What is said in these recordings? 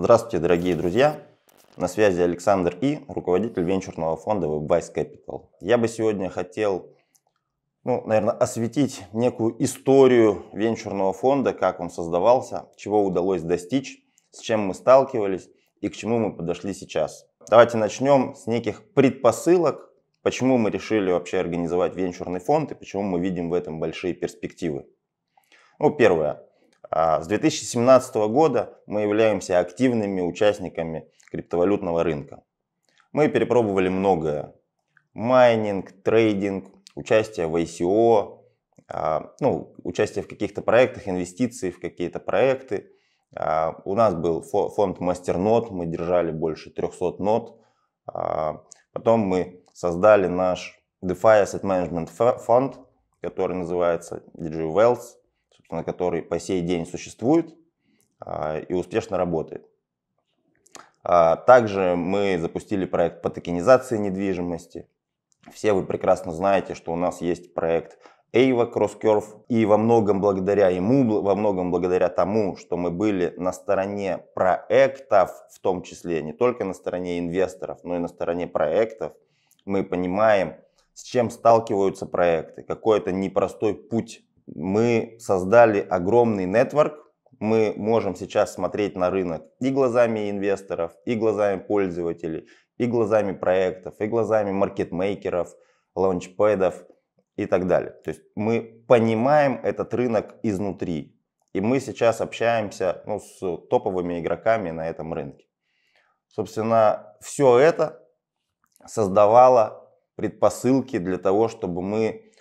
Здравствуйте, дорогие друзья! На связи Александр И, руководитель венчурного фонда Webwise Capital. Я бы сегодня хотел, ну, наверное, осветить некую историю венчурного фонда, как он создавался, чего удалось достичь, с чем мы сталкивались и к чему мы подошли сейчас. Давайте начнем с неких предпосылок, почему мы решили вообще организовать венчурный фонд и почему мы видим в этом большие перспективы. Ну, первое. А с 2017 года мы являемся активными участниками криптовалютного рынка. Мы перепробовали многое. Майнинг, трейдинг, участие в ICO, а, ну, участие в каких-то проектах, инвестиции в какие-то проекты. А, у нас был фонд мастернот, мы держали больше 300 нот. Потом мы создали наш DeFi Asset Management фонд, который называется DG Wells который по сей день существует а, и успешно работает. А, также мы запустили проект по токенизации недвижимости. Все вы прекрасно знаете, что у нас есть проект Эйва CrossCurve. И во многом благодаря ему, во многом благодаря тому, что мы были на стороне проектов, в том числе не только на стороне инвесторов, но и на стороне проектов, мы понимаем, с чем сталкиваются проекты, какой это непростой путь мы создали огромный нетворк, мы можем сейчас смотреть на рынок и глазами инвесторов, и глазами пользователей, и глазами проектов, и глазами маркетмейкеров, лаунчпэдов и так далее. То есть мы понимаем этот рынок изнутри. И мы сейчас общаемся ну, с топовыми игроками на этом рынке. Собственно, все это создавало предпосылки для того, чтобы мы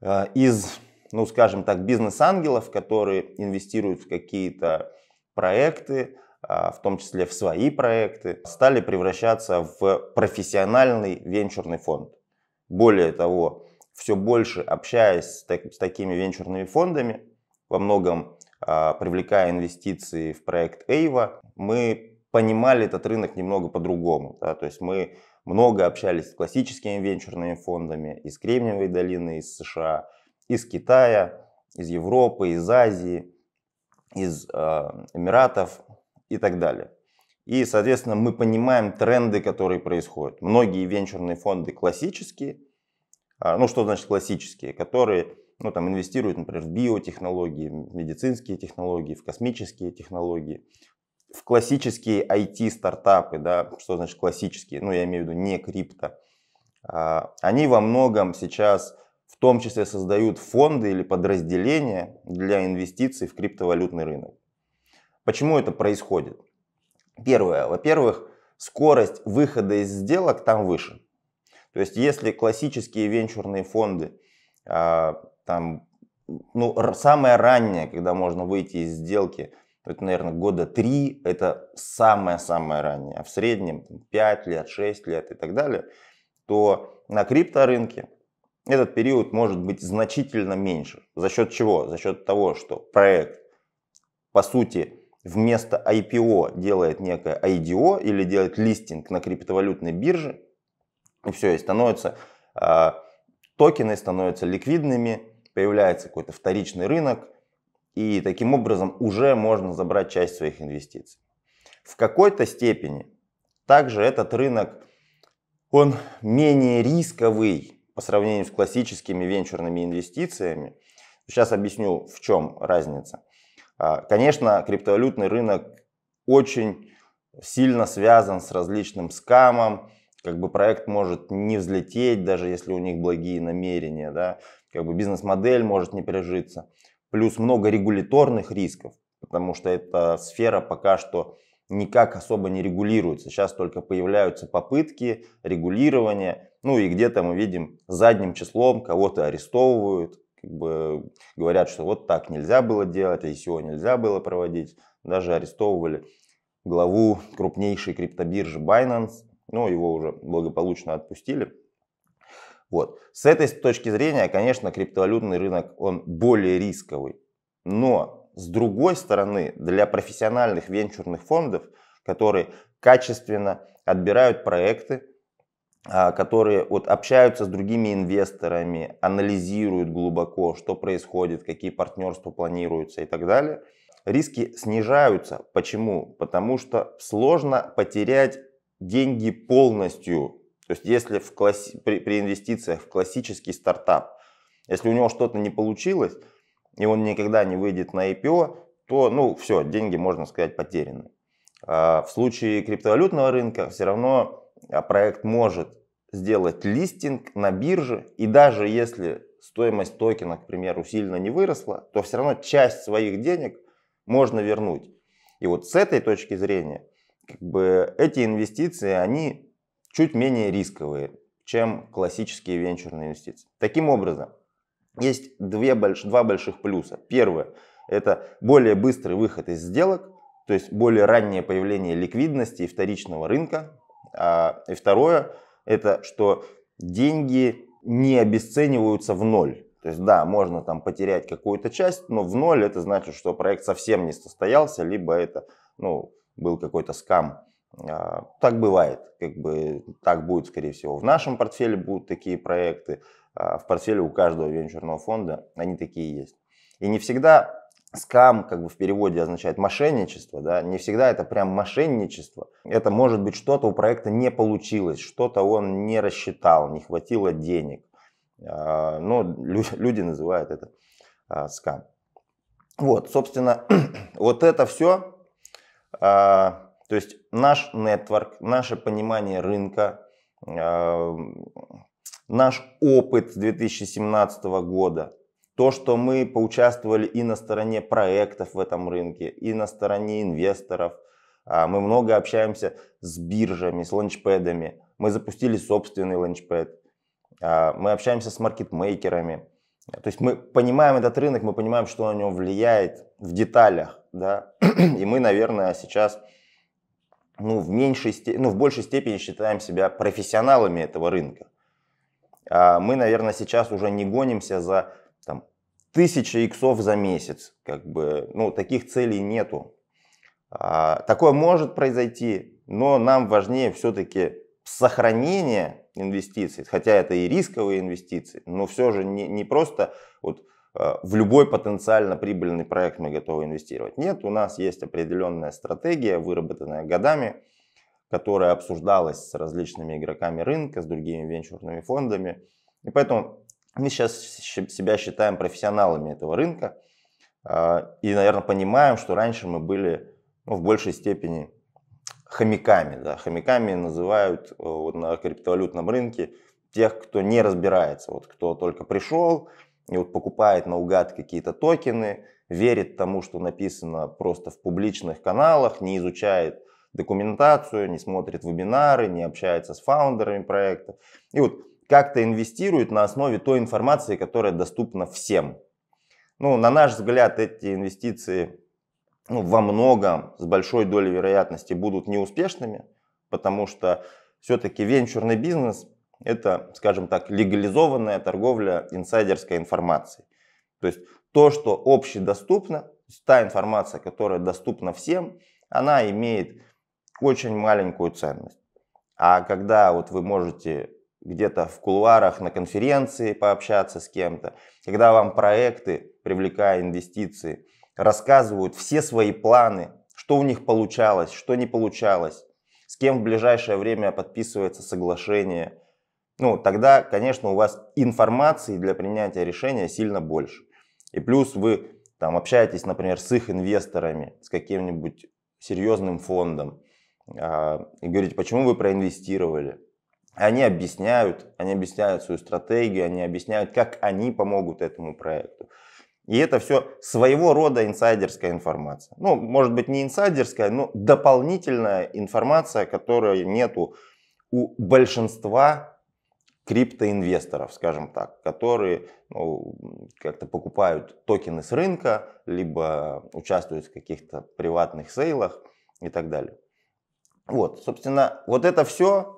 э, из ну, скажем так, бизнес-ангелов, которые инвестируют в какие-то проекты, а, в том числе в свои проекты, стали превращаться в профессиональный венчурный фонд. Более того, все больше общаясь с, так, с такими венчурными фондами, во многом а, привлекая инвестиции в проект Эйва, мы понимали этот рынок немного по-другому. Да? То есть мы много общались с классическими венчурными фондами из Кремниевой долины, из США, из Китая, из Европы, из Азии, из э, Эмиратов и так далее. И, соответственно, мы понимаем тренды, которые происходят. Многие венчурные фонды классические, а, ну что значит классические, которые ну, там, инвестируют, например, в биотехнологии, в медицинские технологии, в космические технологии, в классические IT-стартапы, да, что значит классические, ну, я имею в виду не крипто, а, они во многом сейчас том числе создают фонды или подразделения для инвестиций в криптовалютный рынок. Почему это происходит? Первое. Во-первых, скорость выхода из сделок там выше. То есть, если классические венчурные фонды, а, там, ну, самое раннее, когда можно выйти из сделки, это, наверное, года 3, это самое-самое раннее, а в среднем 5 лет, 6 лет и так далее, то на крипторынке этот период может быть значительно меньше. За счет чего? За счет того, что проект, по сути, вместо IPO делает некое IDO или делает листинг на криптовалютной бирже, и все, и становится э, токены, становятся ликвидными, появляется какой-то вторичный рынок, и таким образом уже можно забрать часть своих инвестиций. В какой-то степени также этот рынок, он менее рисковый, по сравнению с классическими венчурными инвестициями. Сейчас объясню, в чем разница. А, конечно, криптовалютный рынок очень сильно связан с различным скамом, как бы проект может не взлететь, даже если у них благие намерения, да, как бы бизнес-модель может не прижиться. Плюс много регуляторных рисков, потому что эта сфера пока что никак особо не регулируется. Сейчас только появляются попытки регулирования, ну и где-то мы видим задним числом кого-то арестовывают, как бы говорят, что вот так нельзя было делать, а ICO нельзя было проводить. Даже арестовывали главу крупнейшей криптобиржи Binance, но его уже благополучно отпустили. Вот. С этой точки зрения, конечно, криптовалютный рынок, он более рисковый. Но с другой стороны, для профессиональных венчурных фондов, которые качественно отбирают проекты, а, которые вот общаются с другими инвесторами, анализируют глубоко, что происходит, какие партнерства планируются и так далее, риски снижаются. Почему? Потому что сложно потерять деньги полностью. То есть если в класси... при, при инвестициях в классический стартап, если у него что-то не получилось, и он никогда не выйдет на IPO, то, ну, все, деньги, можно сказать, потеряны. А в случае криптовалютного рынка все равно а, проект может сделать листинг на бирже, и даже если стоимость токена, к примеру, сильно не выросла, то все равно часть своих денег можно вернуть. И вот с этой точки зрения, как бы эти инвестиции, они чуть менее рисковые, чем классические венчурные инвестиции. Таким образом, есть две больш... два больших плюса. Первое – это более быстрый выход из сделок, то есть более раннее появление ликвидности и вторичного рынка. А... И второе – это что деньги не обесцениваются в ноль. То есть, да, можно там потерять какую-то часть, но в ноль это значит, что проект совсем не состоялся, либо это, ну, был какой-то скам. А, так бывает, как бы так будет, скорее всего. В нашем портфеле будут такие проекты, а в портфеле у каждого венчурного фонда они такие есть. И не всегда Скам как бы в переводе означает мошенничество, да, не всегда это прям мошенничество. Это может быть что-то у проекта не получилось, что-то он не рассчитал, не хватило денег. А, Но ну, люди называют это а, скам. Вот, собственно, вот это все, а, то есть наш нетворк, наше понимание рынка, наш опыт 2017 года, то, что мы поучаствовали и на стороне проектов в этом рынке, и на стороне инвесторов. А, мы много общаемся с биржами, с ланчпэдами. Мы запустили собственный ланчпэд. А, мы общаемся с маркетмейкерами. То есть мы понимаем этот рынок, мы понимаем, что на него влияет в деталях. Да? И мы, наверное, сейчас ну, в, меньшей, ну, в большей степени считаем себя профессионалами этого рынка. А, мы, наверное, сейчас уже не гонимся за тысяча иксов за месяц. Как бы, ну, таких целей нету. А, такое может произойти, но нам важнее все-таки сохранение инвестиций, хотя это и рисковые инвестиции, но все же не, не просто вот а, в любой потенциально прибыльный проект мы готовы инвестировать. Нет, у нас есть определенная стратегия, выработанная годами, которая обсуждалась с различными игроками рынка, с другими венчурными фондами. И поэтому мы сейчас себя считаем профессионалами этого рынка а, и, наверное, понимаем, что раньше мы были ну, в большей степени хомяками. Да. Хомяками называют э, вот, на криптовалютном рынке тех, кто не разбирается, вот, кто только пришел и вот, покупает наугад какие-то токены, верит тому, что написано просто в публичных каналах, не изучает документацию, не смотрит вебинары, не общается с фаундерами проекта. И вот как-то инвестируют на основе той информации, которая доступна всем. Ну, на наш взгляд, эти инвестиции ну, во многом с большой долей вероятности будут неуспешными, потому что все-таки венчурный бизнес – это, скажем так, легализованная торговля инсайдерской информацией. То есть то, что общедоступно, та информация, которая доступна всем, она имеет очень маленькую ценность. А когда вот вы можете где-то в кулуарах на конференции пообщаться с кем-то, когда вам проекты, привлекая инвестиции, рассказывают все свои планы, что у них получалось, что не получалось, с кем в ближайшее время подписывается соглашение. Ну, тогда, конечно, у вас информации для принятия решения сильно больше. И плюс вы там общаетесь, например, с их инвесторами, с каким-нибудь серьезным фондом, а, и говорите, почему вы проинвестировали, они объясняют, они объясняют свою стратегию, они объясняют, как они помогут этому проекту. И это все своего рода инсайдерская информация. Ну, может быть, не инсайдерская, но дополнительная информация, которой нету у большинства криптоинвесторов, скажем так, которые ну, как-то покупают токены с рынка, либо участвуют в каких-то приватных сейлах и так далее. Вот, собственно, вот это все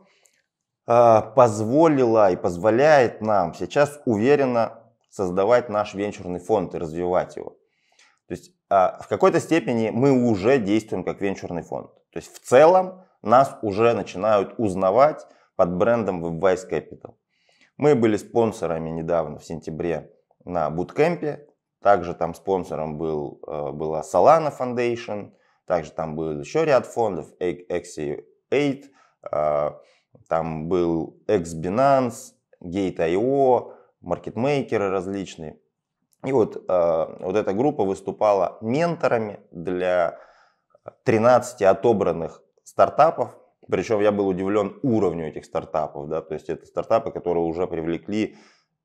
Э, позволила и позволяет нам сейчас уверенно создавать наш венчурный фонд и развивать его. То есть а, в какой-то степени мы уже действуем как венчурный фонд. То есть в целом нас уже начинают узнавать под брендом Webwise Capital. Мы были спонсорами недавно в сентябре на буткемпе. Также там спонсором был, э, была Solana Foundation. Также там был еще ряд фондов, Axie 8, там был X-Binance, Gate.io, маркетмейкеры различные. И вот, э, вот эта группа выступала менторами для 13 отобранных стартапов. Причем я был удивлен уровню этих стартапов. Да? То есть это стартапы, которые уже привлекли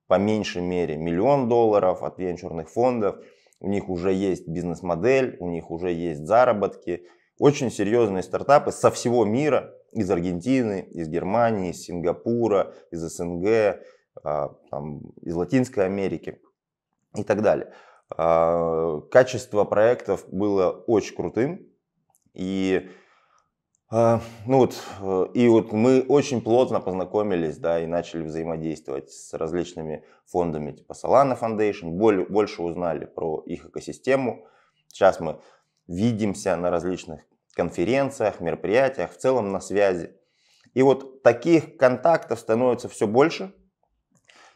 по меньшей мере миллион долларов от венчурных фондов. У них уже есть бизнес-модель, у них уже есть заработки. Очень серьезные стартапы со всего мира, из Аргентины, из Германии, из Сингапура, из СНГ, а, там, из Латинской Америки и так далее. А, качество проектов было очень крутым. И, а, ну вот, э, и вот мы очень плотно познакомились да, и начали взаимодействовать с различными фондами типа Solana Foundation, более, больше узнали про их экосистему. Сейчас мы видимся на различных конференциях, мероприятиях, в целом на связи. И вот таких контактов становится все больше.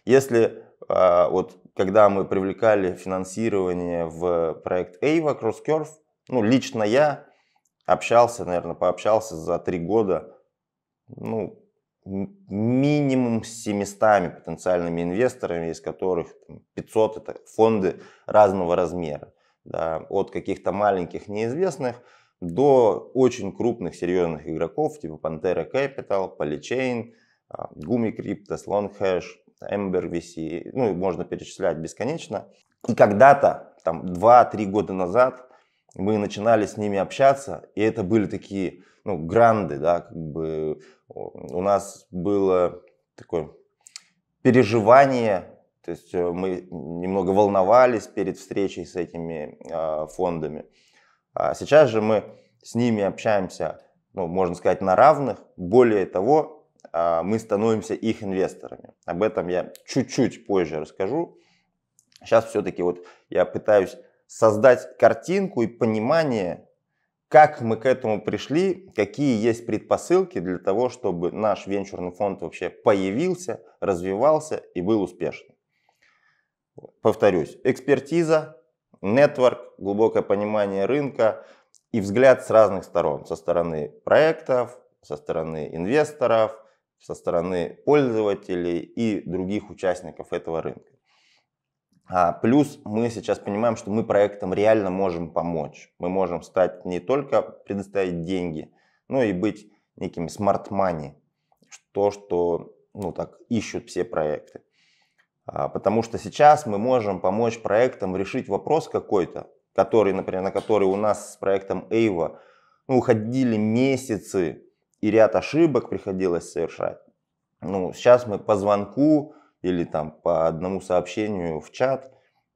Если а, вот когда мы привлекали финансирование в проект Ava CrossCurve, ну, лично я общался, наверное, пообщался за три года, ну, минимум с 700 потенциальными инвесторами, из которых 500 это фонды разного размера, да, от каких-то маленьких неизвестных до очень крупных серьезных игроков типа Pantera Capital, Polychain, а, Gumi Crypto, Longhash, Ember VC, ну можно перечислять бесконечно. И когда-то, там 2-3 года назад, мы начинали с ними общаться, и это были такие, ну, гранды, да, как бы у нас было такое переживание, то есть э, мы немного волновались перед встречей с этими э, фондами. А сейчас же мы с ними общаемся, ну, можно сказать, на равных. Более того, а, мы становимся их инвесторами. Об этом я чуть-чуть позже расскажу. Сейчас все-таки вот я пытаюсь создать картинку и понимание, как мы к этому пришли, какие есть предпосылки для того, чтобы наш венчурный фонд вообще появился, развивался и был успешным. Повторюсь, экспертиза, нетворк, глубокое понимание рынка и взгляд с разных сторон. Со стороны проектов, со стороны инвесторов, со стороны пользователей и других участников этого рынка. А плюс мы сейчас понимаем, что мы проектам реально можем помочь. Мы можем стать не только предоставить деньги, но и быть некими смарт-мани, то, что ну, так, ищут все проекты. А, потому что сейчас мы можем помочь проектам решить вопрос какой-то, который, например, на который у нас с проектом Эйва ну, уходили месяцы и ряд ошибок приходилось совершать. Ну, сейчас мы по звонку или там по одному сообщению в чат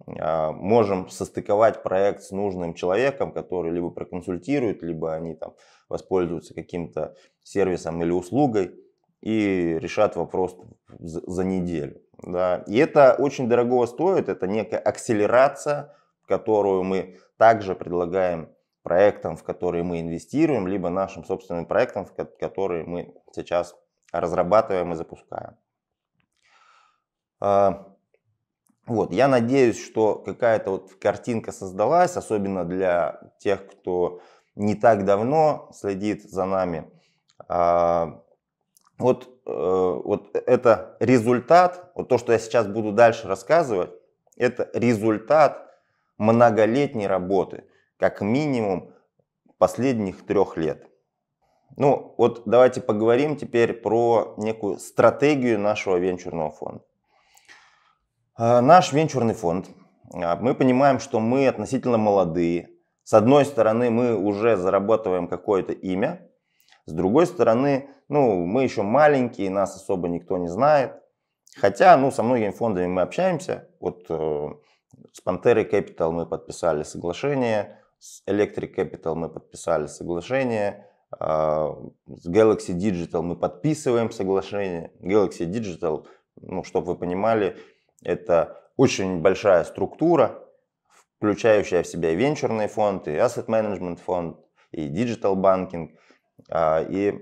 а, можем состыковать проект с нужным человеком, который либо проконсультирует, либо они там воспользуются каким-то сервисом или услугой и решат вопрос за неделю. Да. И это очень дорого стоит, это некая акселерация, которую мы также предлагаем проектам, в которые мы инвестируем, либо нашим собственным проектам, в которые мы сейчас разрабатываем и запускаем. А, вот, я надеюсь, что какая-то вот картинка создалась, особенно для тех, кто не так давно следит за нами. А, вот, э, вот это результат, вот то, что я сейчас буду дальше рассказывать, это результат многолетней работы, как минимум последних трех лет. Ну вот давайте поговорим теперь про некую стратегию нашего венчурного фонда. Э, наш венчурный фонд, э, мы понимаем, что мы относительно молодые. С одной стороны, мы уже зарабатываем какое-то имя, с другой стороны, ну, мы еще маленькие, нас особо никто не знает. Хотя, ну, со многими фондами мы общаемся. Вот э, с Пантерой Capital мы подписали соглашение, с Electric Capital мы подписали соглашение, э, с Galaxy Digital мы подписываем соглашение. Galaxy Digital, ну, чтобы вы понимали, это очень большая структура, включающая в себя венчурный фонд, и asset management фонд, и digital банкинг. А, и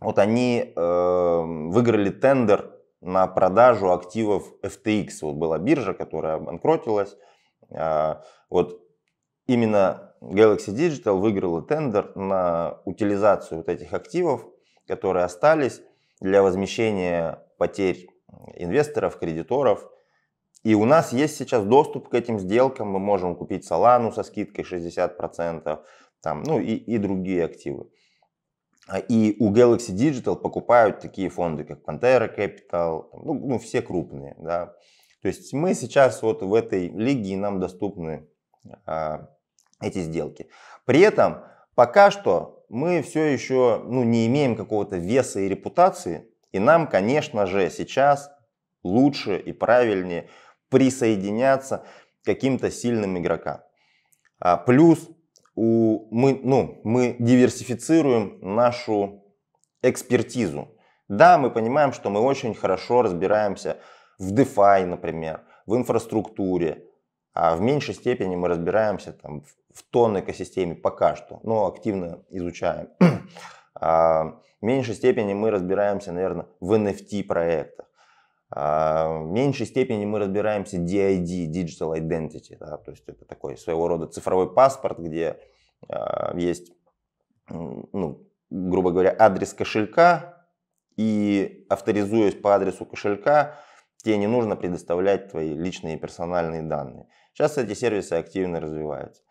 вот они эм, выиграли тендер на продажу активов FTX. Вот была биржа, которая обанкротилась. А, вот именно Galaxy Digital выиграла тендер на утилизацию вот этих активов, которые остались для возмещения потерь инвесторов, кредиторов. И у нас есть сейчас доступ к этим сделкам. Мы можем купить Solana со скидкой 60%, там, ну и, и другие активы. А, и у Galaxy Digital покупают такие фонды, как Pantera Capital, ну, ну все крупные. Да. То есть мы сейчас вот в этой лиге нам доступны а, эти сделки. При этом пока что мы все еще ну, не имеем какого-то веса и репутации, и нам, конечно же, сейчас лучше и правильнее присоединяться к каким-то сильным игрокам. А, плюс у, мы, ну, мы диверсифицируем нашу экспертизу. Да, мы понимаем, что мы очень хорошо разбираемся в DeFi, например, в инфраструктуре, а в меньшей степени мы разбираемся там, в, в тон экосистеме пока что, но активно изучаем. а, в меньшей степени мы разбираемся, наверное, в NFT проектах. А, в меньшей степени мы разбираемся DID, Digital Identity, да, то есть это такой своего рода цифровой паспорт, где э, есть, ну, грубо говоря, адрес кошелька, и авторизуясь по адресу кошелька, тебе не нужно предоставлять твои личные и персональные данные. Сейчас эти сервисы активно развиваются.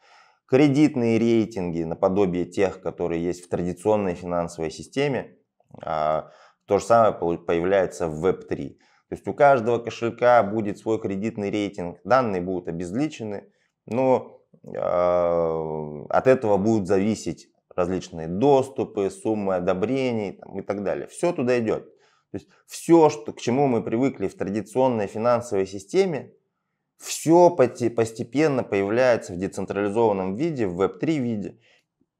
Кредитные рейтинги наподобие тех, которые есть в традиционной финансовой системе, э, то же самое появляется в Web3. То есть у каждого кошелька будет свой кредитный рейтинг, данные будут обезличены, но э, от этого будут зависеть различные доступы, суммы одобрений там, и так далее. Все туда идет. То есть все, что, к чему мы привыкли в традиционной финансовой системе, все постепенно появляется в децентрализованном виде, в веб-3 виде.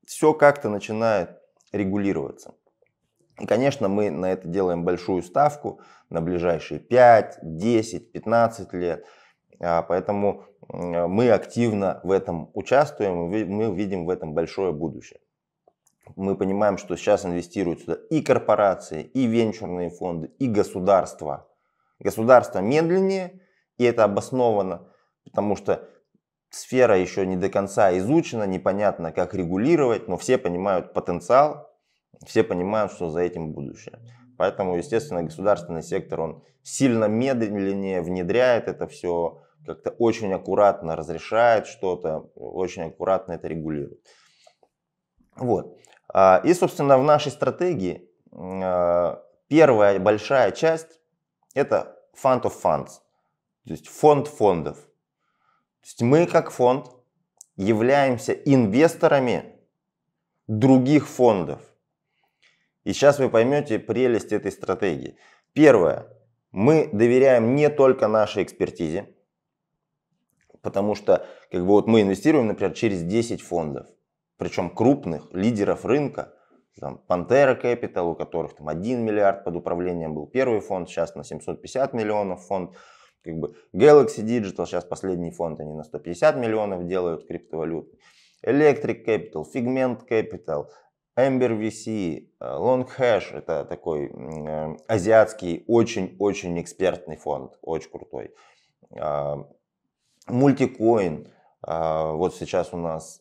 Все как-то начинает регулироваться. И, конечно, мы на это делаем большую ставку на ближайшие 5, 10, 15 лет. А, поэтому мы активно в этом участвуем, и мы видим в этом большое будущее. Мы понимаем, что сейчас инвестируют сюда и корпорации, и венчурные фонды, и государства. Государство медленнее, и это обосновано, потому что сфера еще не до конца изучена, непонятно, как регулировать, но все понимают потенциал, все понимают, что за этим будущее. Поэтому, естественно, государственный сектор, он сильно медленнее внедряет это все, как-то очень аккуратно разрешает что-то, очень аккуратно это регулирует. Вот. А, и, собственно, в нашей стратегии а, первая большая часть – это fund of funds, то есть фонд фондов. То есть мы, как фонд, являемся инвесторами других фондов. И сейчас вы поймете прелесть этой стратегии. Первое. Мы доверяем не только нашей экспертизе, потому что как бы вот мы инвестируем, например, через 10 фондов, причем крупных, лидеров рынка, там, Pantera Capital, у которых там 1 миллиард под управлением был первый фонд, сейчас на 750 миллионов фонд, как бы Galaxy Digital, сейчас последний фонд, они на 150 миллионов делают криптовалюты, Electric Capital, Figment Capital, Ember VC, э, Long Hash – это такой э, азиатский очень-очень экспертный фонд, очень крутой. Мультикоин, а, а, вот сейчас у нас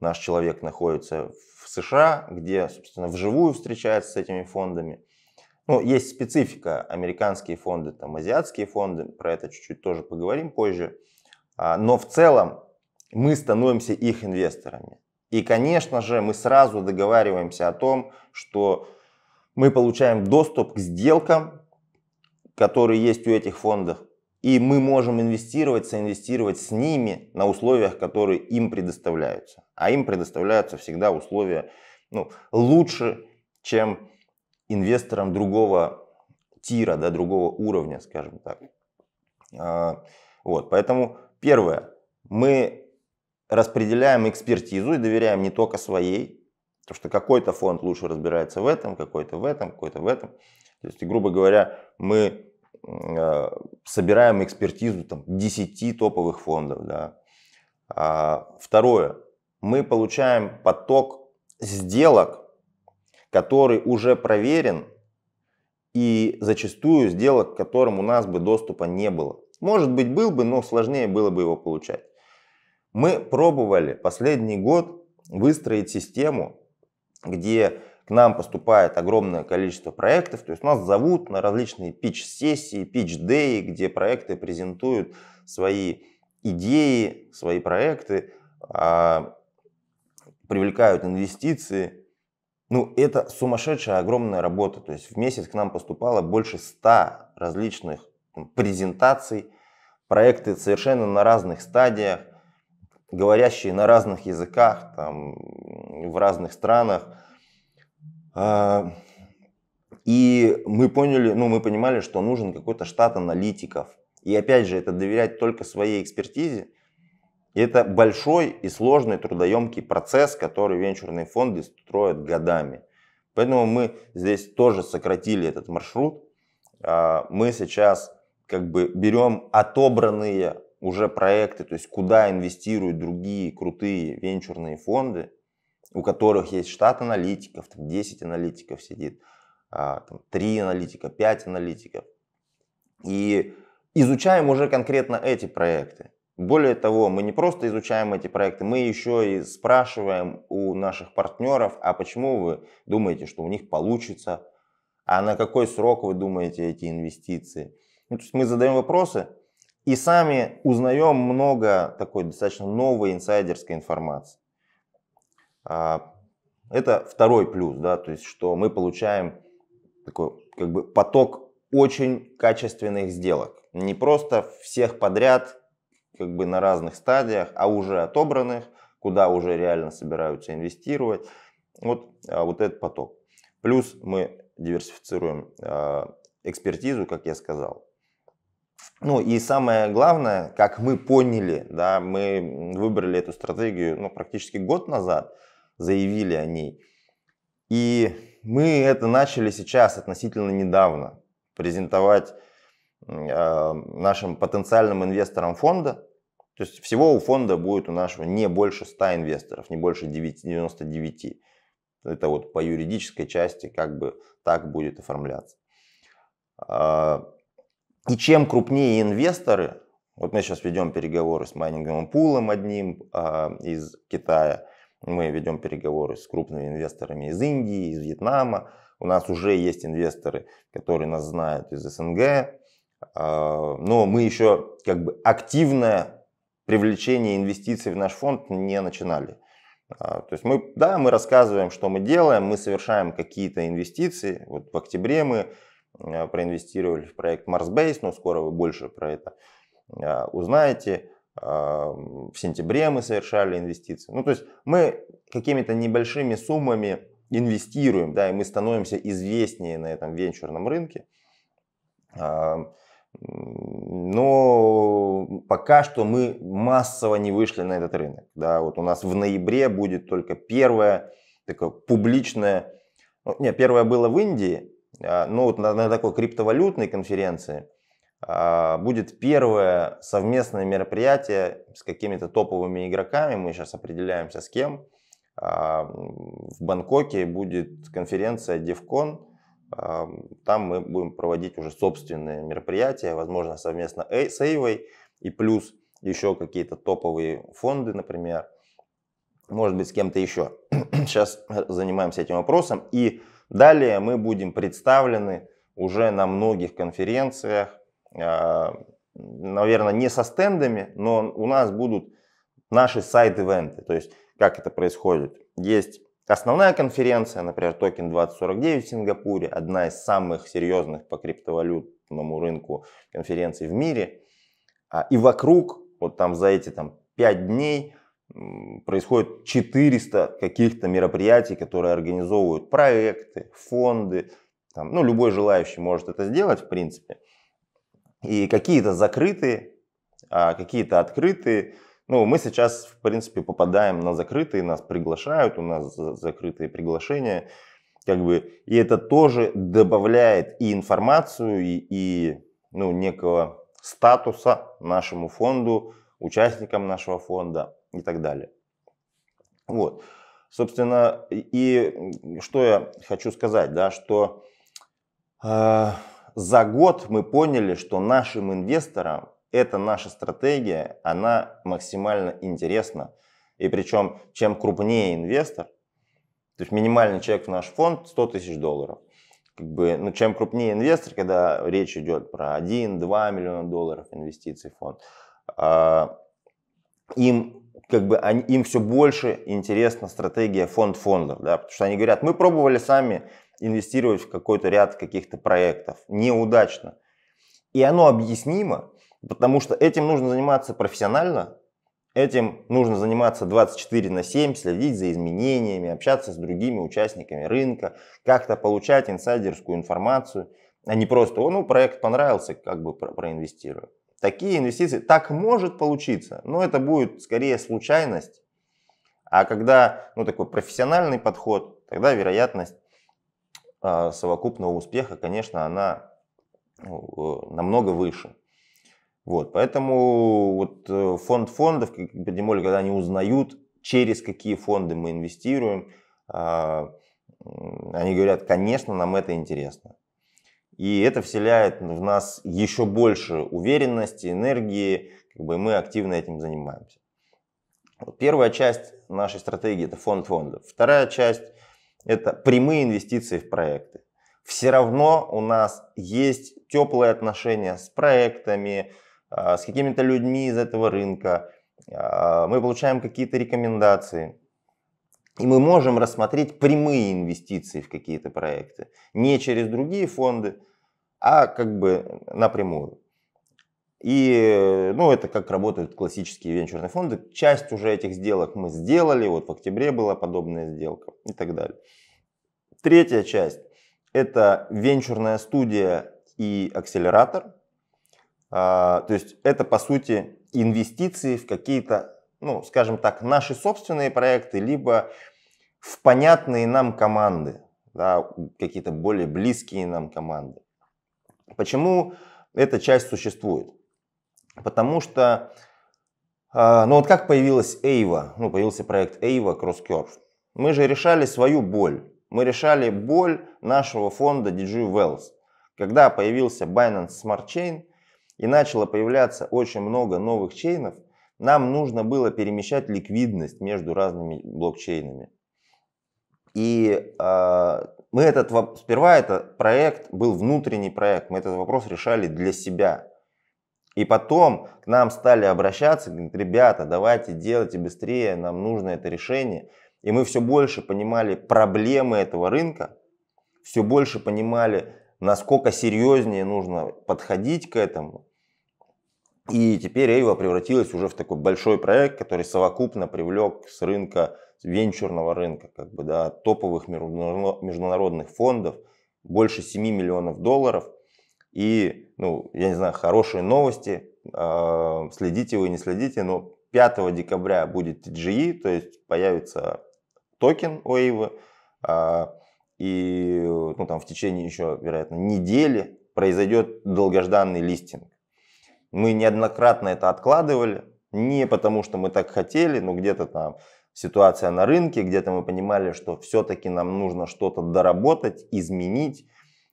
наш человек находится в США, где, собственно, вживую встречается с этими фондами. Ну, есть специфика, американские фонды, там, азиатские фонды, про это чуть-чуть тоже поговорим позже. А, но в целом мы становимся их инвесторами. И, конечно же, мы сразу договариваемся о том, что мы получаем доступ к сделкам, которые есть у этих фондов, и мы можем инвестировать, соинвестировать с ними на условиях, которые им предоставляются. А им предоставляются всегда условия ну, лучше, чем инвесторам другого тира, да, другого уровня, скажем так. А, вот, поэтому первое, мы распределяем экспертизу и доверяем не только своей, потому что какой-то фонд лучше разбирается в этом, какой-то в этом, какой-то в этом. То есть, грубо говоря, мы э, собираем экспертизу там, 10 топовых фондов. Да. А, второе, мы получаем поток сделок, который уже проверен, и зачастую сделок, к которым у нас бы доступа не было. Может быть, был бы, но сложнее было бы его получать. Мы пробовали последний год выстроить систему, где к нам поступает огромное количество проектов, то есть нас зовут на различные пич-сессии, пич-деи, где проекты презентуют свои идеи, свои проекты, а, привлекают инвестиции. Ну, это сумасшедшая огромная работа. То есть в месяц к нам поступало больше 100 различных презентаций, проекты совершенно на разных стадиях говорящие на разных языках, там, в разных странах. А, и мы поняли, ну, мы понимали, что нужен какой-то штат аналитиков. И опять же, это доверять только своей экспертизе. это большой и сложный трудоемкий процесс, который венчурные фонды строят годами. Поэтому мы здесь тоже сократили этот маршрут. А, мы сейчас как бы берем отобранные уже проекты, то есть куда инвестируют другие крутые венчурные фонды, у которых есть штат аналитиков, там 10 аналитиков сидит, а, там 3 аналитика, 5 аналитиков. И изучаем уже конкретно эти проекты. Более того, мы не просто изучаем эти проекты, мы еще и спрашиваем у наших партнеров, а почему вы думаете, что у них получится, а на какой срок вы думаете эти инвестиции. Ну, то есть мы задаем вопросы, и сами узнаем много такой достаточно новой инсайдерской информации. А, это второй плюс, да, то есть что мы получаем такой как бы поток очень качественных сделок. Не просто всех подряд, как бы на разных стадиях, а уже отобранных, куда уже реально собираются инвестировать. Вот, а, вот этот поток. Плюс мы диверсифицируем а, экспертизу, как я сказал. Ну и самое главное, как мы поняли, да, мы выбрали эту стратегию ну, практически год назад, заявили о ней. И мы это начали сейчас относительно недавно презентовать э, нашим потенциальным инвесторам фонда. То есть всего у фонда будет у нашего не больше 100 инвесторов, не больше 9, 99. Это вот по юридической части как бы так будет оформляться. А, и чем крупнее инвесторы, вот мы сейчас ведем переговоры с майнинговым пулом одним а, из Китая, мы ведем переговоры с крупными инвесторами из Индии, из Вьетнама, у нас уже есть инвесторы, которые нас знают из СНГ, а, но мы еще как бы активное привлечение инвестиций в наш фонд не начинали. А, то есть мы, да, мы рассказываем, что мы делаем, мы совершаем какие-то инвестиции. Вот в октябре мы а, проинвестировали в проект Mars Base, но скоро вы больше про это а, узнаете. А, в сентябре мы совершали инвестиции. Ну, то есть мы какими-то небольшими суммами инвестируем, да, и мы становимся известнее на этом венчурном рынке. Но пока что мы массово не вышли на этот рынок. Да, вот у нас в ноябре будет только первое такое публичное. Ну, не, первое было в Индии, а, ну вот на, на такой криптовалютной конференции а, будет первое совместное мероприятие с какими-то топовыми игроками. Мы сейчас определяемся с кем. А, в Бангкоке будет конференция DevCon. Там мы будем проводить уже собственные мероприятия, возможно, совместно э, с Эйвой и плюс еще какие-то топовые фонды, например. Может быть, с кем-то еще. Сейчас занимаемся этим вопросом. И Далее мы будем представлены уже на многих конференциях, а, наверное, не со стендами, но у нас будут наши сайт-ивенты. То есть, как это происходит? Есть основная конференция, например, токен 2049 в Сингапуре, одна из самых серьезных по криптовалютному рынку конференций в мире. А, и вокруг, вот там за эти там, 5 дней, происходит 400 каких-то мероприятий, которые организовывают проекты, фонды. Там, ну, любой желающий может это сделать, в принципе. И какие-то закрытые, а какие-то открытые. Ну, мы сейчас, в принципе, попадаем на закрытые, нас приглашают, у нас закрытые приглашения. Как бы, и это тоже добавляет и информацию, и, и ну, некого статуса нашему фонду, участникам нашего фонда и так далее. Вот. Собственно, и что я хочу сказать, да, что э, за год мы поняли, что нашим инвесторам эта наша стратегия, она максимально интересна. И причем, чем крупнее инвестор, то есть минимальный человек в наш фонд 100 тысяч долларов, как бы, ну, чем крупнее инвестор, когда речь идет про 1-2 миллиона долларов инвестиций в фонд, э, им как бы они, им все больше интересна стратегия фонд фондов, да, потому что они говорят, мы пробовали сами инвестировать в какой-то ряд каких-то проектов, неудачно. И оно объяснимо, потому что этим нужно заниматься профессионально, этим нужно заниматься 24 на 7, следить за изменениями, общаться с другими участниками рынка, как-то получать инсайдерскую информацию, а не просто, ну, проект понравился, как бы проинвестировать. Такие инвестиции, так может получиться, но это будет скорее случайность. А когда ну, такой профессиональный подход, тогда вероятность э, совокупного успеха, конечно, она ну, э, намного выше. Вот, поэтому вот э, фонд фондов, тем более, когда они узнают, через какие фонды мы инвестируем, э, они говорят, конечно, нам это интересно. И это вселяет в нас еще больше уверенности, энергии, как бы мы активно этим занимаемся. Первая часть нашей стратегии – это фонд фондов. Вторая часть – это прямые инвестиции в проекты. Все равно у нас есть теплые отношения с проектами, а, с какими-то людьми из этого рынка. А, мы получаем какие-то рекомендации. И мы можем рассмотреть прямые инвестиции в какие-то проекты. Не через другие фонды, а как бы напрямую. И, ну, это как работают классические венчурные фонды. Часть уже этих сделок мы сделали, вот в октябре была подобная сделка и так далее. Третья часть – это венчурная студия и акселератор. А, то есть это, по сути, инвестиции в какие-то, ну, скажем так, наши собственные проекты, либо в понятные нам команды, да, какие-то более близкие нам команды. Почему эта часть существует? Потому что, э, ну вот как появилась Эйва, ну появился проект Эйва Cross Curve. Мы же решали свою боль. Мы решали боль нашего фонда DG Wells. Когда появился Binance Smart Chain и начало появляться очень много новых чейнов, нам нужно было перемещать ликвидность между разными блокчейнами. И а, мы этот сперва это проект был внутренний проект, мы этот вопрос решали для себя. И потом к нам стали обращаться, говорят, ребята, давайте делайте быстрее, нам нужно это решение. И мы все больше понимали проблемы этого рынка, все больше понимали, насколько серьезнее нужно подходить к этому. И теперь Эйва превратилась уже в такой большой проект, который совокупно привлек с рынка венчурного рынка, как бы, да, топовых международных фондов, больше 7 миллионов долларов. И, ну, я не знаю, хорошие новости, а, следите вы, не следите, но 5 декабря будет TGE, то есть появится токен Wave, а, и ну, там, в течение еще, вероятно, недели произойдет долгожданный листинг. Мы неоднократно это откладывали, не потому что мы так хотели, но где-то там ситуация на рынке, где-то мы понимали, что все-таки нам нужно что-то доработать, изменить,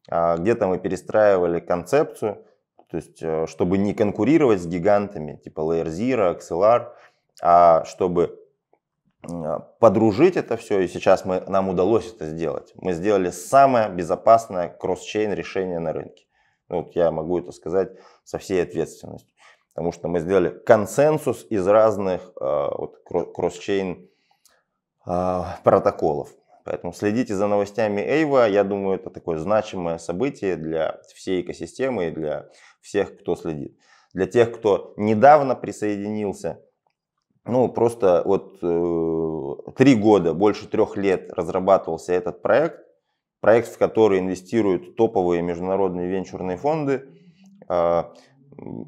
а, где-то мы перестраивали концепцию, то есть э, чтобы не конкурировать с гигантами типа Layer Zero, XLR, а чтобы а, подружить это все, и сейчас мы, нам удалось это сделать. Мы сделали самое безопасное кросс-чейн решение на рынке. Вот я могу это сказать со всей ответственностью потому что мы сделали консенсус из разных э, вот, кросс-чейн э, протоколов. Поэтому следите за новостями Эйва. Я думаю, это такое значимое событие для всей экосистемы и для всех, кто следит. Для тех, кто недавно присоединился, ну, просто вот э, три года, больше трех лет разрабатывался этот проект. Проект, в который инвестируют топовые международные венчурные фонды. Э,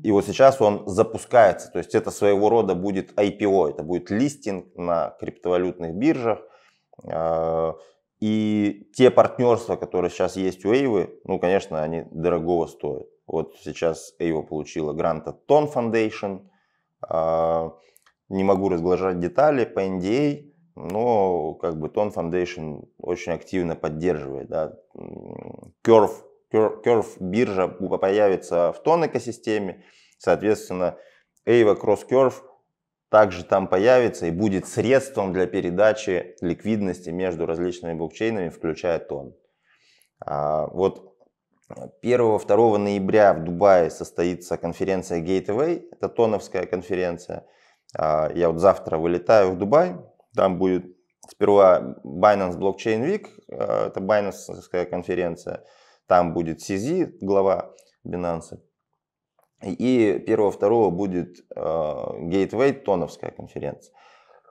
и вот сейчас он запускается, то есть это своего рода будет IPO, это будет листинг на криптовалютных биржах. А, и те партнерства, которые сейчас есть у Эйвы, ну, конечно, они дорогого стоят. Вот сейчас Эйва получила грант от Тон Foundation. А, не могу разглажать детали по NDA, но как бы Тон Foundation очень активно поддерживает. Да. Curve Curve биржа появится в тон экосистеме, соответственно, Ava Cross Curve также там появится и будет средством для передачи ликвидности между различными блокчейнами, включая тон. А, вот 1-2 ноября в Дубае состоится конференция Gateway, это тоновская конференция. А, я вот завтра вылетаю в Дубай, там будет сперва Binance Blockchain Week, а, это Binance конференция, там будет CZ, глава Binance. И 1-2 будет э, Gateway, Тоновская конференция.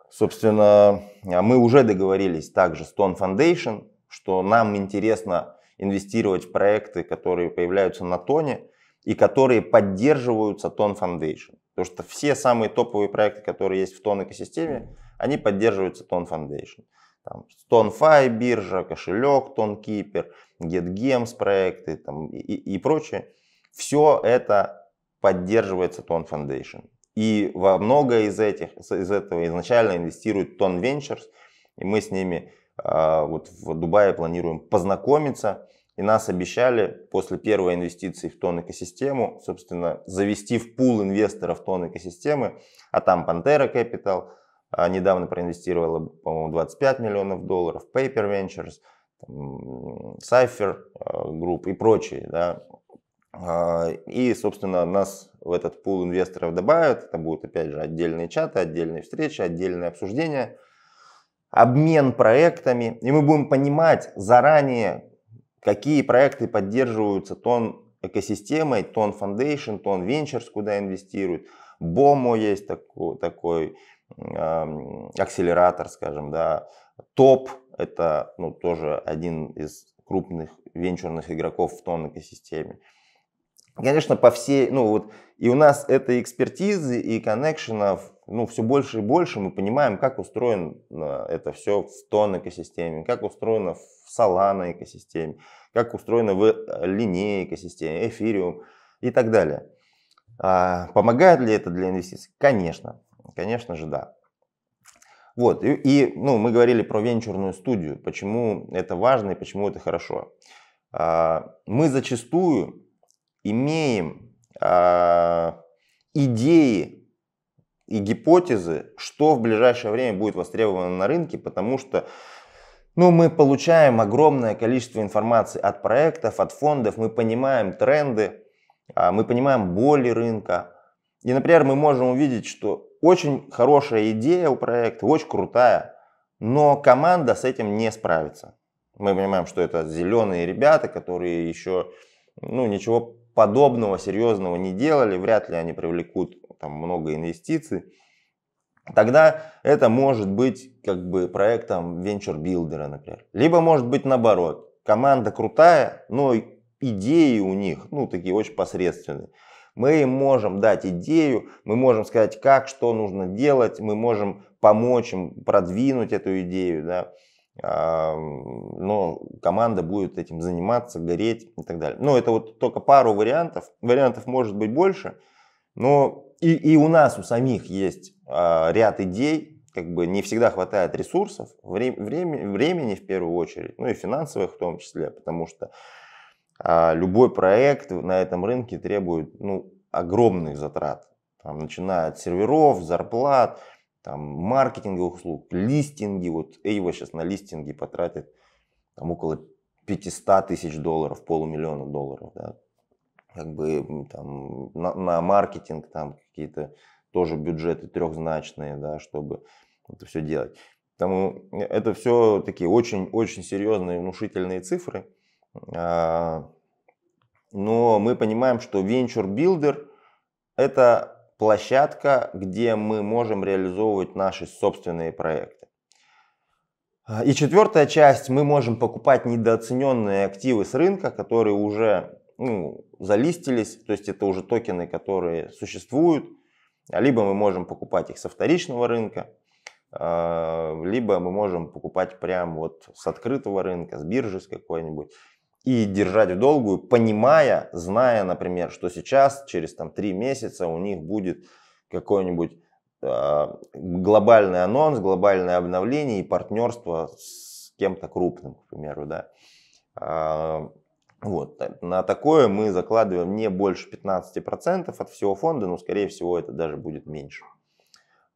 Собственно, а мы уже договорились также с Тон Foundation, что нам интересно инвестировать в проекты, которые появляются на Тоне и которые поддерживаются Тон Foundation. Потому что все самые топовые проекты, которые есть в Тон экосистеме, они поддерживаются Тон Foundation. Там Тон Фай биржа, кошелек Тон Кипер – GetGems проекты там, и, и прочее, все это поддерживается Тон Foundation. И во многое из, этих, из этого изначально инвестирует Тон Ventures, и мы с ними э, вот в Дубае планируем познакомиться, и нас обещали после первой инвестиции в тон экосистему, собственно, завести в пул инвесторов тон экосистемы, а там Пантера Capital а, недавно проинвестировала, по-моему, 25 миллионов долларов, Paper Ventures – Cypher э, Group и прочие. Да. А, и, собственно, нас в этот пул инвесторов добавят. Это будут, опять же, отдельные чаты, отдельные встречи, отдельные обсуждения, обмен проектами. И мы будем понимать заранее, какие проекты поддерживаются тон экосистемой, тон Foundation, тон венчурс, куда инвестируют. Бомо есть такой, такой э, акселератор, скажем, да, топ это ну, тоже один из крупных венчурных игроков в тон экосистеме. Конечно, по всей, ну вот, и у нас этой экспертизы и коннекшенов, ну, все больше и больше мы понимаем, как устроено это все в тон экосистеме, как устроено в Solana экосистеме, как устроено в линее экосистеме, эфириум и так далее. А, помогает ли это для инвестиций? Конечно, конечно же, да. Вот, и, и ну, мы говорили про венчурную студию, почему это важно и почему это хорошо. А, мы зачастую имеем а, идеи и гипотезы, что в ближайшее время будет востребовано на рынке, потому что ну, мы получаем огромное количество информации от проектов, от фондов, мы понимаем тренды, а, мы понимаем боли рынка. И, например, мы можем увидеть, что очень хорошая идея у проекта, очень крутая, но команда с этим не справится. Мы понимаем, что это зеленые ребята, которые еще ну, ничего подобного серьезного не делали, вряд ли они привлекут там, много инвестиций. Тогда это может быть как бы проектом венчур-билдера, например. Либо может быть наоборот. Команда крутая, но идеи у них, ну, такие очень посредственные. Мы им можем дать идею, мы можем сказать, как, что нужно делать, мы можем помочь им продвинуть эту идею, да. А, но команда будет этим заниматься, гореть и так далее. Но это вот только пару вариантов. Вариантов может быть больше, но и, и у нас у самих есть а, ряд идей, как бы не всегда хватает ресурсов, время времени, времени в первую очередь, ну и финансовых в том числе, потому что а, любой проект на этом рынке требует ну, огромных затрат, там, начиная от серверов, зарплат, там, маркетинговых услуг, листинги. Вот Эйва сейчас на листинги потратит там, около 500 тысяч долларов, полумиллиона долларов. Да. Как бы там, на, на маркетинг там какие-то тоже бюджеты трехзначные, да, чтобы это все делать. Потому э, это все такие очень-очень серьезные внушительные цифры. А, но мы понимаем, что Venture Builder – это площадка, где мы можем реализовывать наши собственные проекты. А, и четвертая часть, мы можем покупать недооцененные активы с рынка, которые уже ну, залистились, то есть это уже токены, которые существуют, а либо мы можем покупать их со вторичного рынка, либо мы можем покупать прям вот с открытого рынка, с биржи с какой-нибудь и держать в долгую, понимая, зная, например, что сейчас, через там, 3 месяца у них будет какой-нибудь э, глобальный анонс, глобальное обновление и партнерство с кем-то крупным, к примеру. Да. А, э, вот. На такое мы закладываем не больше 15% от всего фонда, но, скорее всего, это даже будет меньше.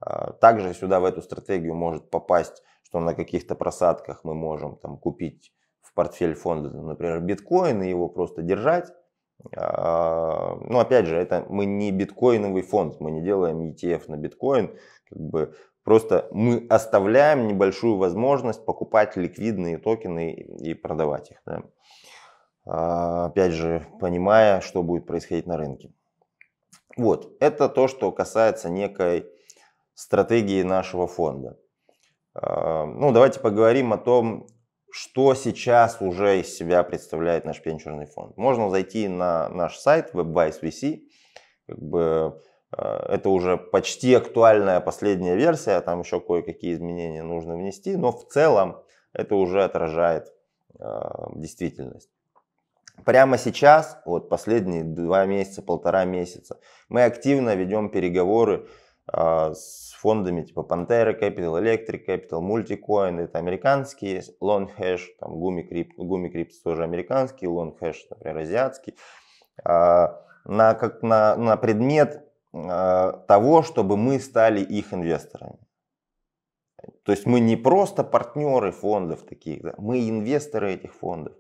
А, также сюда в эту стратегию может попасть, что на каких-то просадках мы можем там, купить портфель фонда, например, биткоин и его просто держать. А, Но ну, опять же, это мы не биткоиновый фонд, мы не делаем ETF на биткоин, как бы просто мы оставляем небольшую возможность покупать ликвидные токены и продавать их. Да? А, опять же, понимая, что будет происходить на рынке. Вот, это то, что касается некой стратегии нашего фонда. А, ну, давайте поговорим о том, что сейчас уже из себя представляет наш пенсионный фонд. Можно зайти на наш сайт webbuys.vc, как бы э, это уже почти актуальная последняя версия, там еще кое-какие изменения нужно внести, но в целом это уже отражает э, действительность. Прямо сейчас, вот последние два месяца, полтора месяца, мы активно ведем переговоры э, с фондами типа Pantera Capital, Electric Capital, Multicoin, это американские, Long Hash, там Gumi Crypto, Gumi Crypto тоже американский, Long Hash, например, азиатский, а, на, как, на, на предмет а, того, чтобы мы стали их инвесторами. То есть мы не просто партнеры фондов таких, да, мы инвесторы этих фондов.